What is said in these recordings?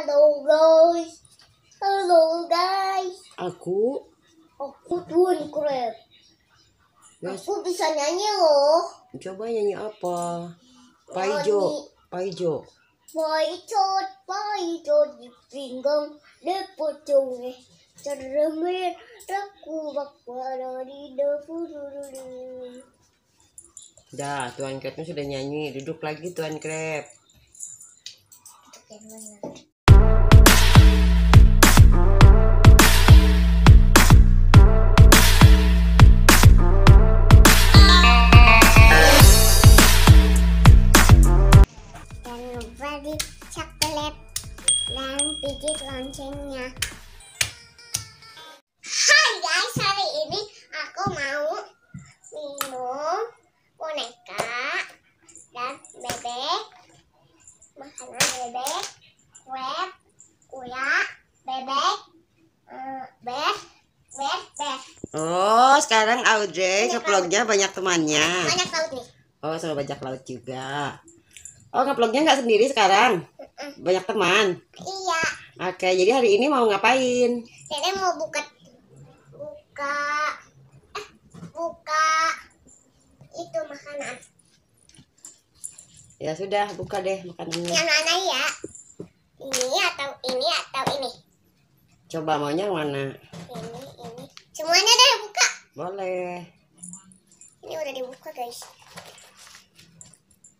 Hello guys. Hello guys. Aku. Aku Tuan Crab. Ya. Aku bisa nyanyi loh. Coba nyanyi apa? Paijo. Paijo. Paijo, paijo di pinggang di pocongnya. cermin. aku bakal di dapur. dulu. Dah, Tuan Crabnya sudah nyanyi. Duduk lagi Tuan Crab. Duduk sekarang Audrey ke vlognya banyak temannya. Banyak laut nih. Oh, sama banyak laut juga. Oh, vlognya nggak sendiri sekarang? Banyak teman? Iya. Oke, jadi hari ini mau ngapain? Nenek mau buka buka eh buka itu makanan. Ya sudah, buka deh makanannya. Yang mana ya? Ini atau ini atau ini? Coba maunya yang mana? Ini, ini. Semuanya deh. Boleh. Ini udah dibuka guys.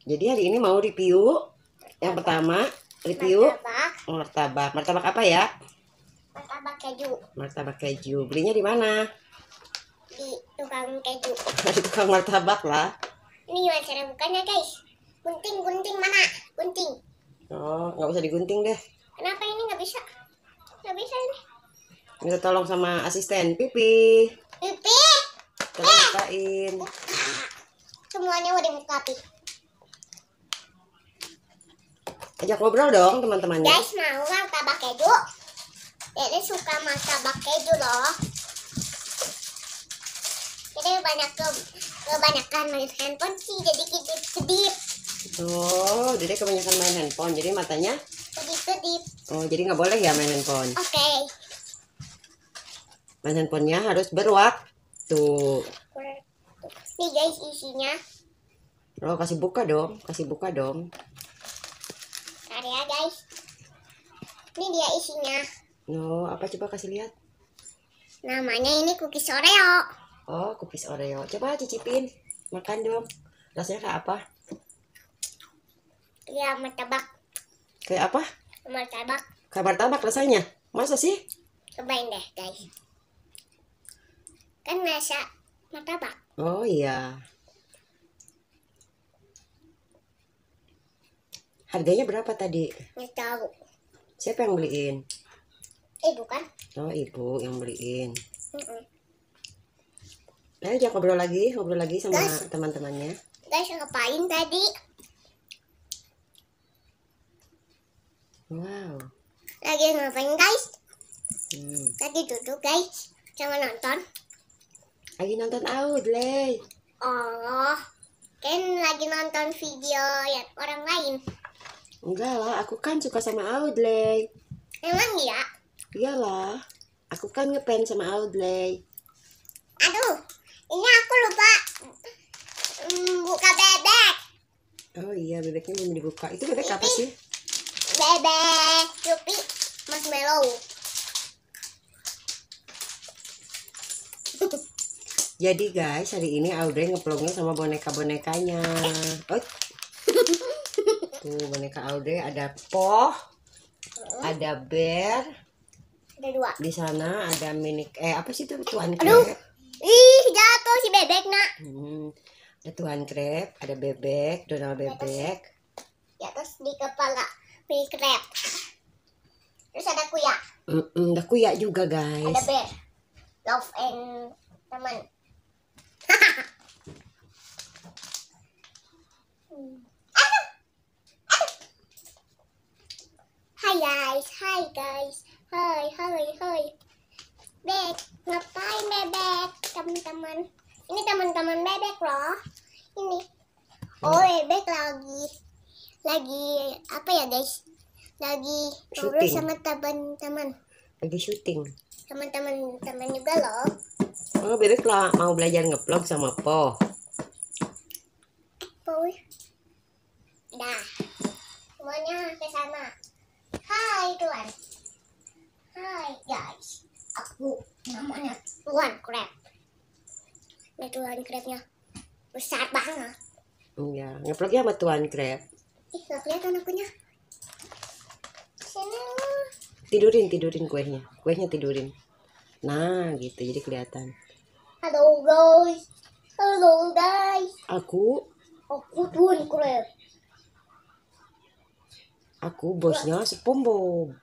Jadi hari ini mau review martabak. yang pertama review martabak. martabak. Martabak apa ya? Martabak keju. Martabak keju. Belinya di mana? Di tukang keju. Di tukang martabak lah. Ini gimana cara bukanya guys? Gunting, gunting mana? Gunting. Oh, nggak usah digunting deh. Kenapa ini nggak bisa? Nggak bisa ini. Minta tolong sama asisten Pipi. Pipi kita bukain semuanya udah buka api ajak ngobrol dong teman-temannya guys mau martabak keju dede suka martabak keju loh jadi banyak ke kebanyakan main handphone sih jadi kedip-kedip gitu, oh jadi kebanyakan main handphone jadi matanya kedip-kedip oh jadi nggak boleh ya main handphone oke okay. main handphonenya harus berwak gitu. Nih guys isinya. Lo oh, kasih buka dong, kasih buka dong. karya ya guys. Ini dia isinya. No, oh, apa coba kasih lihat? Namanya ini cookies Oreo. Oh, cookies Oreo. Coba cicipin. Makan dong. Rasanya kayak apa? Iya, martabak. Kayak apa? Martabak. Kayak martabak rasanya. Masa sih? Cobain deh, guys kan biasa martabak oh iya harganya berapa tadi nggak tahu siapa yang beliin ibu kan oh ibu yang beliin mm -mm. Ayo jangan ngobrol lagi, ngobrol lagi sama teman-temannya. Guys, ngapain tadi? Wow. Lagi ngapain guys? Hmm. Lagi duduk guys, sama nonton. Lagi nonton out, Oh, kan lagi nonton video ya orang lain. Enggak lah, aku kan suka sama Audley. Emang iya? Iyalah, aku kan ngepen sama Audley. Aduh, ini aku lupa mm, buka bebek. Oh iya, bebeknya belum dibuka. Itu bebek Yupi. apa sih? Bebek, Yupi, Marshmallow. Jadi guys, hari ini Audrey ngeplongnya sama boneka-bonekanya. Oh. Tuh, boneka Audrey ada Poh, ada Bear. Ada dua. Di sana ada mini eh apa sih itu Tuan Krep. Aduh. Ih, jatuh si bebek, Nak. Hmm. Ada Tuan Krep, ada bebek, Donald bebek. Ya terus di kepala mini krep. Terus ada kuya. Mm -mm, ada kuya juga, guys. Ada bear. Love and teman. Hai guys, hai guys, hai, hai, hai. Bebek, ngapain bebek, teman-teman? Ini teman-teman bebek loh. Ini. Oh, bebek lagi, lagi apa ya guys? Lagi ngobrol sama teman-teman. Lagi syuting. Teman-teman, teman juga loh. Oh, bebek lah mau belajar ngeplog sama Po. Po. Dah. Semuanya ke sana. Hai Tuan. Hai guys. Aku namanya Tuan Crab. Ini Tuan Crabnya besar banget. Iya, ya sama Tuan Crab. Ih, gak kelihatan akunya. Sini Tidurin, tidurin kuenya. Kuenya tidurin. Nah, gitu. Jadi kelihatan. Halo guys. Halo guys. Aku. Aku Tuan Crab. Aku bosnya SpongeBob.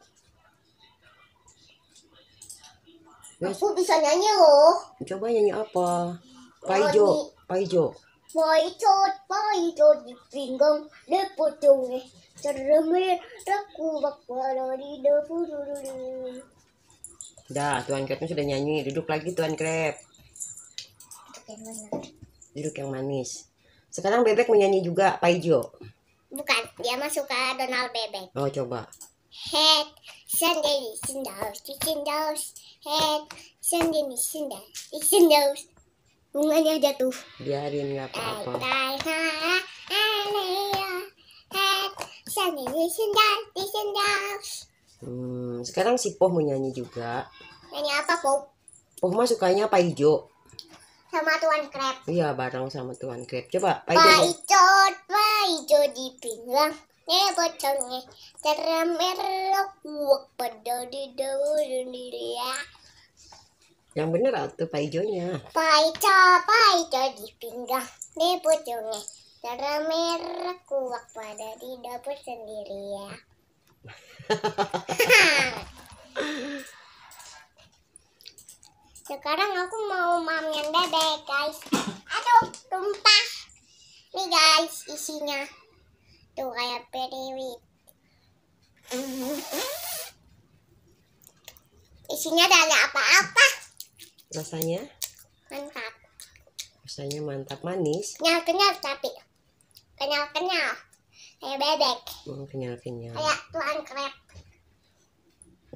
Aku bisa nyanyi loh. Coba nyanyi apa? Paijo, Paijo. Paijo, Paijo di pinggang, di eh. Cermin, aku bakal di dapur. Dah, Tuan Krep sudah nyanyi. Duduk lagi Tuan Krep. Duduk yang manis. Duduk yang manis. Sekarang Bebek menyanyi juga, Paijo. Bukan, dia mah suka Donald Bebek. Oh, coba. Head, Sunday, Sundaus, Sundaus, Head, Sunday, Sundaus, Sundaus. Bunganya jatuh. Biarin nggak apa-apa. Head, Sunday, Sundaus, Sundaus. Hmm, sekarang si Poh mau nyanyi juga. Nyanyi apa, Poh? Poh mah sukanya apa hijau? sama Tuan Crab. Iya, bareng sama Tuan Crab. Coba, Pak Ijo. Pak Ijo, di pinggang. Nih pocongnya, cara wak pada di daun ya. Yang bener atau Pak Ijonya? Pak Ijo, Pak Ijo di pinggang. Nih pocongnya, cara merah pada di dapur sendiri ya. Sekarang aku mau mam bebek, guys. Aduh, tumpah. Nih, guys, isinya. Tuh, kayak periwit. Isinya ada apa-apa. Rasanya? Mantap. Rasanya mantap manis. Kenyal-kenyal tapi. Kenyal-kenyal. Kayak bebek. Hmm, kenyal-kenyal. Kayak tuan krep.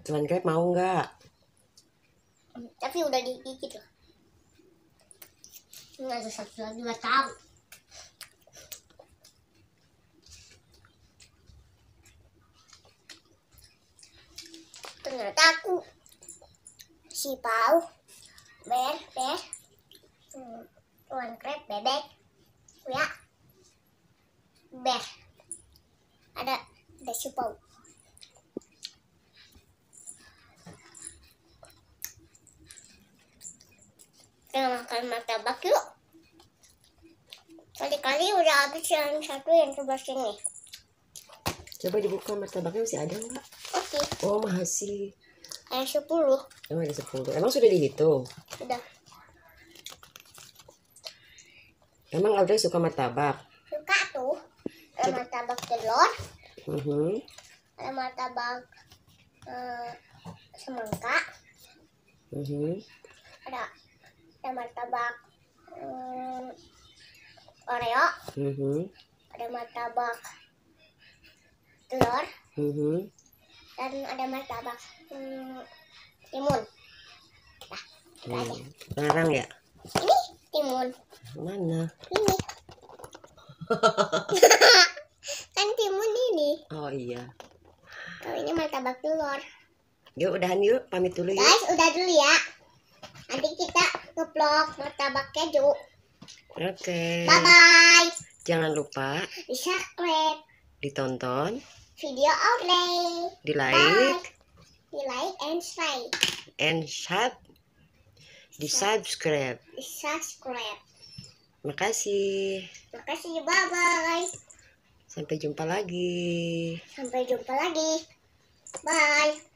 Tuan krep mau nggak? tapi udah digigit loh ini ada satu lagi nggak tahu ternyata aku si pau ber ber hmm, one crab bebek ya ber ada ada si pau kita makan martabak yuk kali-kali udah habis yang satu yang coba sini coba dibuka martabaknya masih ada nggak oke okay. oh masih ada sepuluh emang ada sepuluh emang sudah dihitung sudah emang Audrey suka martabak suka tuh ada coba. martabak telur uh mm-hmm. -huh. ada martabak uh, semangka uh mm-hmm. -huh. ada ada martabak um, Oreo uh mm-hmm. -huh. ada martabak telur uh mm-hmm. -huh. dan ada martabak um, timun nah, hmm. sekarang ya ini timun mana ini kan timun ini oh iya kalau ini martabak telur yuk udahan yuk pamit dulu yuk guys udah dulu ya ngeblok martabak keju. Oke. Okay. Bye bye. Jangan lupa di subscribe, ditonton video outlay, di like, di like and share, and sub, di subscribe, di subscribe. Makasih. Makasih, bye bye. Sampai jumpa lagi. Sampai jumpa lagi. Bye.